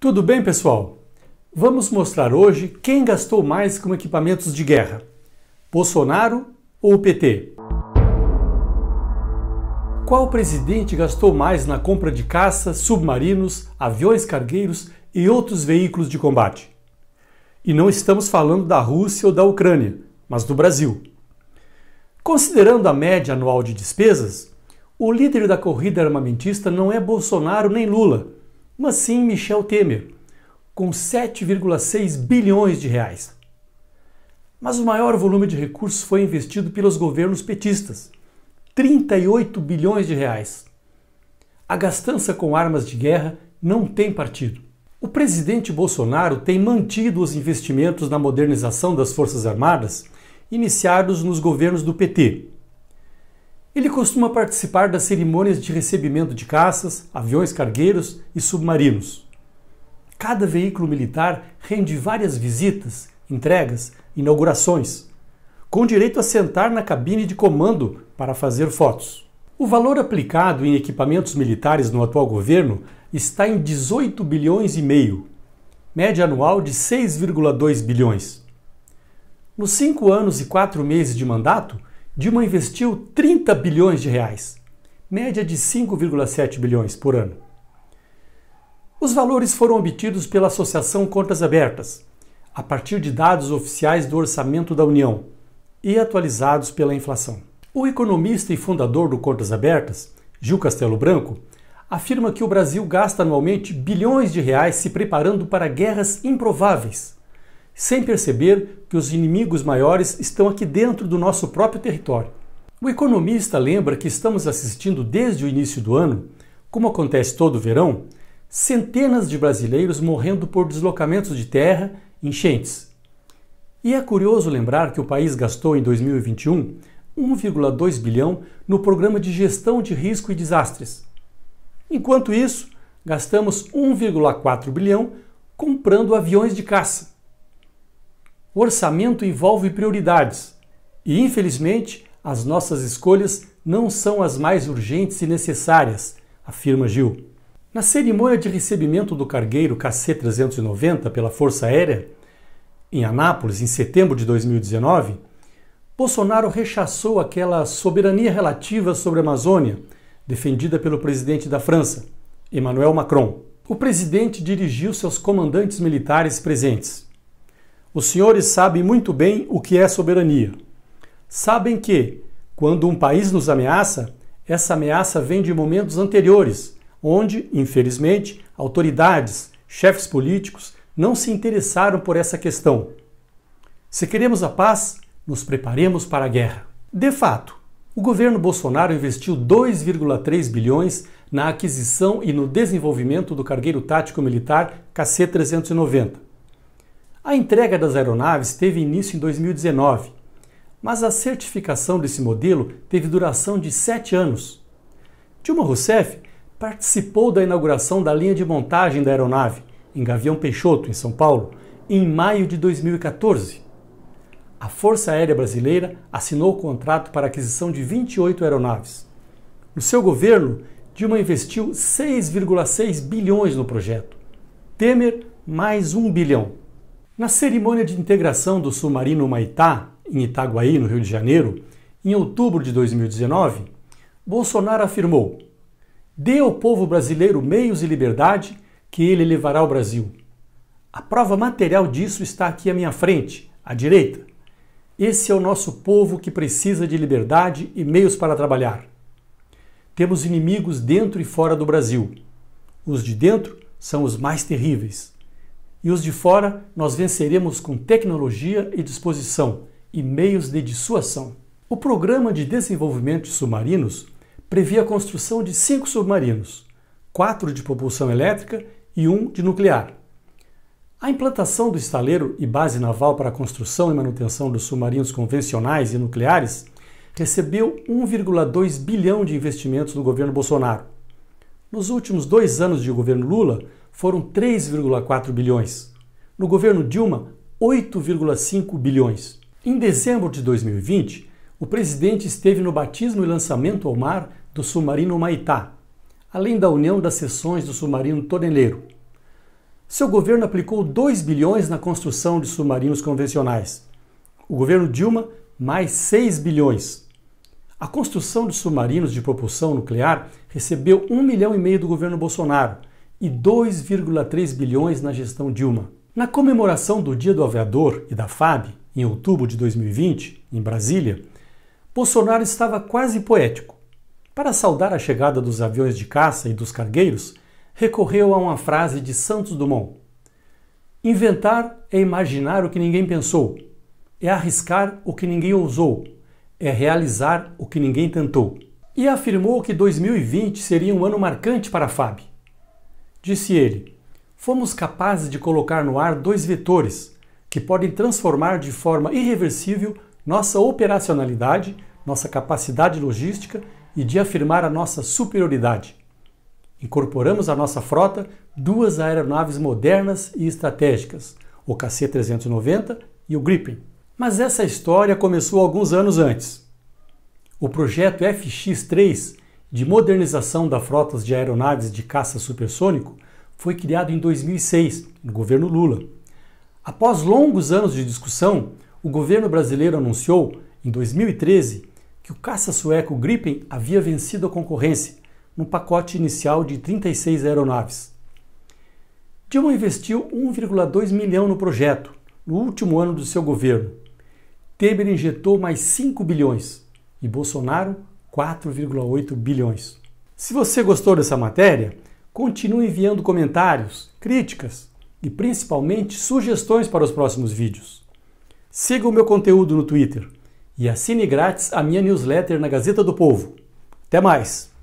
Tudo bem, pessoal? Vamos mostrar hoje quem gastou mais com equipamentos de guerra: Bolsonaro ou o PT? Qual presidente gastou mais na compra de caça, submarinos, aviões cargueiros e outros veículos de combate? E não estamos falando da Rússia ou da Ucrânia, mas do Brasil. Considerando a média anual de despesas, o líder da corrida armamentista não é Bolsonaro nem Lula mas sim Michel Temer, com 7,6 bilhões de reais. Mas o maior volume de recursos foi investido pelos governos petistas, 38 bilhões de reais. A gastança com armas de guerra não tem partido. O presidente Bolsonaro tem mantido os investimentos na modernização das Forças Armadas iniciados nos governos do PT, ele costuma participar das cerimônias de recebimento de caças, aviões cargueiros e submarinos. Cada veículo militar rende várias visitas, entregas, inaugurações, com direito a sentar na cabine de comando para fazer fotos. O valor aplicado em equipamentos militares no atual governo está em 18 bilhões e meio, média anual de 6,2 bilhões. Nos cinco anos e quatro meses de mandato, Dilma investiu 30 bilhões de reais, média de 5,7 bilhões por ano. Os valores foram obtidos pela Associação Contas Abertas, a partir de dados oficiais do Orçamento da União e atualizados pela inflação. O economista e fundador do Contas Abertas, Gil Castelo Branco, afirma que o Brasil gasta anualmente bilhões de reais se preparando para guerras improváveis sem perceber que os inimigos maiores estão aqui dentro do nosso próprio território. O economista lembra que estamos assistindo desde o início do ano, como acontece todo verão, centenas de brasileiros morrendo por deslocamentos de terra, enchentes. E é curioso lembrar que o país gastou em 2021 1,2 bilhão no programa de gestão de risco e desastres. Enquanto isso, gastamos 1,4 bilhão comprando aviões de caça. Orçamento envolve prioridades e, infelizmente, as nossas escolhas não são as mais urgentes e necessárias, afirma Gil. Na cerimônia de recebimento do cargueiro KC-390 pela Força Aérea, em Anápolis, em setembro de 2019, Bolsonaro rechaçou aquela soberania relativa sobre a Amazônia defendida pelo presidente da França, Emmanuel Macron. O presidente dirigiu seus comandantes militares presentes. Os senhores sabem muito bem o que é soberania. Sabem que, quando um país nos ameaça, essa ameaça vem de momentos anteriores, onde, infelizmente, autoridades, chefes políticos não se interessaram por essa questão. Se queremos a paz, nos preparemos para a guerra. De fato, o governo Bolsonaro investiu 2,3 bilhões na aquisição e no desenvolvimento do cargueiro tático militar KC-390 a entrega das aeronaves teve início em 2019, mas a certificação desse modelo teve duração de sete anos. Dilma Rousseff participou da inauguração da linha de montagem da aeronave em Gavião Peixoto, em São Paulo, em maio de 2014. A Força Aérea Brasileira assinou o contrato para aquisição de 28 aeronaves. No seu governo, Dilma investiu 6,6 bilhões no projeto. Temer, mais 1 bilhão. Na cerimônia de integração do submarino Humaitá, em Itaguaí, no Rio de Janeiro, em outubro de 2019, Bolsonaro afirmou: Dê ao povo brasileiro meios e liberdade que ele levará ao Brasil. A prova material disso está aqui à minha frente, à direita. Esse é o nosso povo que precisa de liberdade e meios para trabalhar. Temos inimigos dentro e fora do Brasil. Os de dentro são os mais terríveis. E os de fora nós venceremos com tecnologia e disposição e meios de dissuasão. O Programa de Desenvolvimento de Submarinos previa a construção de cinco submarinos, quatro de propulsão elétrica e um de nuclear. A implantação do estaleiro e base naval para a construção e manutenção dos submarinos convencionais e nucleares recebeu 1,2 bilhão de investimentos do governo Bolsonaro. Nos últimos dois anos de governo Lula, foram 3,4 bilhões. No governo Dilma, 8,5 bilhões. Em dezembro de 2020, o presidente esteve no batismo e lançamento ao mar do submarino Maitá, além da união das seções do submarino Toneleiro. Seu governo aplicou 2 bilhões na construção de submarinos convencionais. O governo Dilma, mais 6 bilhões. A construção de submarinos de propulsão nuclear recebeu 1 milhão e meio do governo Bolsonaro, e 2,3 bilhões na gestão Dilma. Na comemoração do Dia do Aviador e da FAB, em outubro de 2020, em Brasília, Bolsonaro estava quase poético. Para saudar a chegada dos aviões de caça e dos cargueiros, recorreu a uma frase de Santos Dumont: Inventar é imaginar o que ninguém pensou, é arriscar o que ninguém ousou, é realizar o que ninguém tentou. E afirmou que 2020 seria um ano marcante para a FAB, Disse ele: Fomos capazes de colocar no ar dois vetores que podem transformar de forma irreversível nossa operacionalidade, nossa capacidade logística e de afirmar a nossa superioridade. Incorporamos à nossa frota duas aeronaves modernas e estratégicas, o KC-390 e o Gripen. Mas essa história começou alguns anos antes. O projeto FX-3 de modernização da frotas de aeronaves de caça supersônico foi criado em 2006, no governo Lula. Após longos anos de discussão, o governo brasileiro anunciou, em 2013, que o caça sueco Gripen havia vencido a concorrência, no pacote inicial de 36 aeronaves. Dilma investiu 1,2 milhão no projeto, no último ano do seu governo. Temer injetou mais 5 bilhões e Bolsonaro 4,8 bilhões. Se você gostou dessa matéria, continue enviando comentários, críticas e principalmente sugestões para os próximos vídeos. Siga o meu conteúdo no Twitter e assine grátis a minha newsletter na Gazeta do Povo. Até mais!